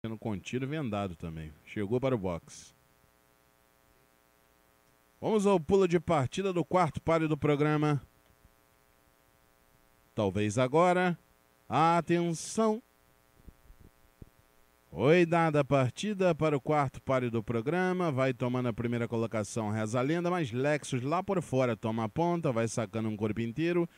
sendo contido e vendado também. Chegou para o box. Vamos ao pulo de partida do quarto páreo do programa. Talvez agora. Atenção! Oi, dada a partida para o quarto páreo do programa. Vai tomando a primeira colocação, reza a lenda, mas Lexus lá por fora toma a ponta, vai sacando um corpo inteiro.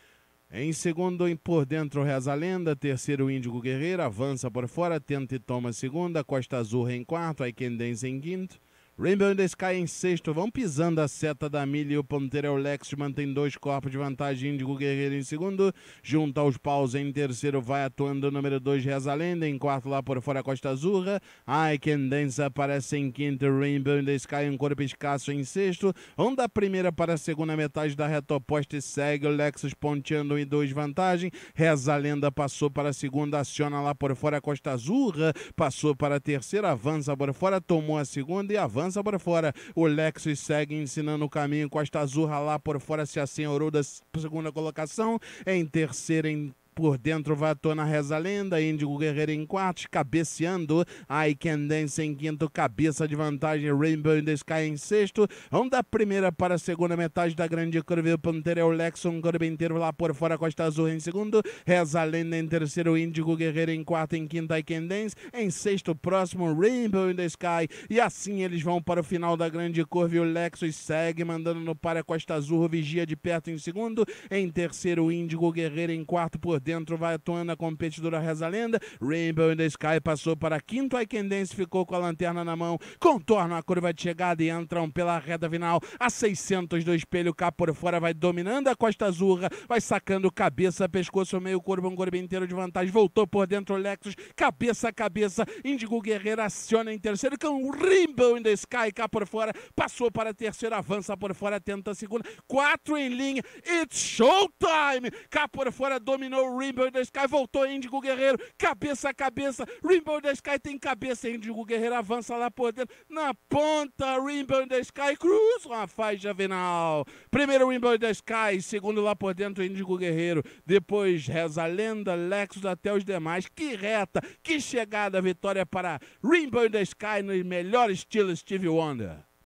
Em segundo, por dentro reza a lenda. Terceiro, Índigo Guerreiro avança por fora, tenta e toma segunda. Costa Azul em quarto, Aikendense em quinto. Rainbow in the Sky em sexto, vão pisando a seta da milha e o ponteiro é Lex mantém dois corpos de vantagem, Índigo Guerreiro em segundo, Junta aos paus em terceiro, vai atuando o número dois Reza Lenda, em quarto lá por fora Costa Azurra, I Can aparece em quinto, Rainbow in the Sky um corpo escasso em sexto, vão da primeira para a segunda metade da reta oposta e segue o Lexus ponteando em dois vantagem, Reza Lenda passou para a segunda, aciona lá por fora Costa Azurra, passou para a terceira, avança por fora, tomou a segunda e avança lança para fora. O Lexus segue ensinando o caminho. Costa Azul lá por fora se assim da segunda colocação. Em terceira em por dentro, Vatona reza lenda. Índigo Guerreiro em quarto, cabeceando. I Can Dance em quinto, cabeça de vantagem. Rainbow in the Sky em sexto. da primeira para a segunda metade da grande curva. Pantera é o Lexon, curva inteiro lá por fora. Costa Azul em segundo. Reza lenda em terceiro. Índigo Guerreiro em quarto, em quinto, I Can Dance. Em sexto, próximo, Rainbow in the Sky. E assim eles vão para o final da grande curva. E o Lexus segue mandando no para Costa Azul. Vigia de perto em segundo. Em terceiro, Índigo Guerreiro em quarto por dentro dentro vai atuando a competidora Reza Lenda. Rainbow in the Sky passou para quinto. I Can Dance ficou com a lanterna na mão. Contorna a curva de chegada e entram pela reta final. A 600 do espelho cá por fora vai dominando a Costa Azurra. Vai sacando cabeça, pescoço, meio corpo, um corpo inteiro de vantagem. Voltou por dentro o Lexus. Cabeça a cabeça. Indigo Guerreiro aciona em terceiro. Com Rainbow in the Sky cá por fora. Passou para terceiro. Avança por fora. Tenta a segunda. Quatro em linha. It's showtime! Cá por fora dominou Rainbow in da Sky, voltou Índigo Guerreiro, cabeça a cabeça, Rainbow da Sky tem cabeça, Índigo Guerreiro avança lá por dentro, na ponta, Rainbow da Sky cruza uma faixa final. Primeiro Rainbow da Sky, segundo lá por dentro Índigo Guerreiro, depois reza a lenda, Lexus até os demais. Que reta, que chegada, vitória para Rainbow da Sky no melhor estilo Steve Wonder.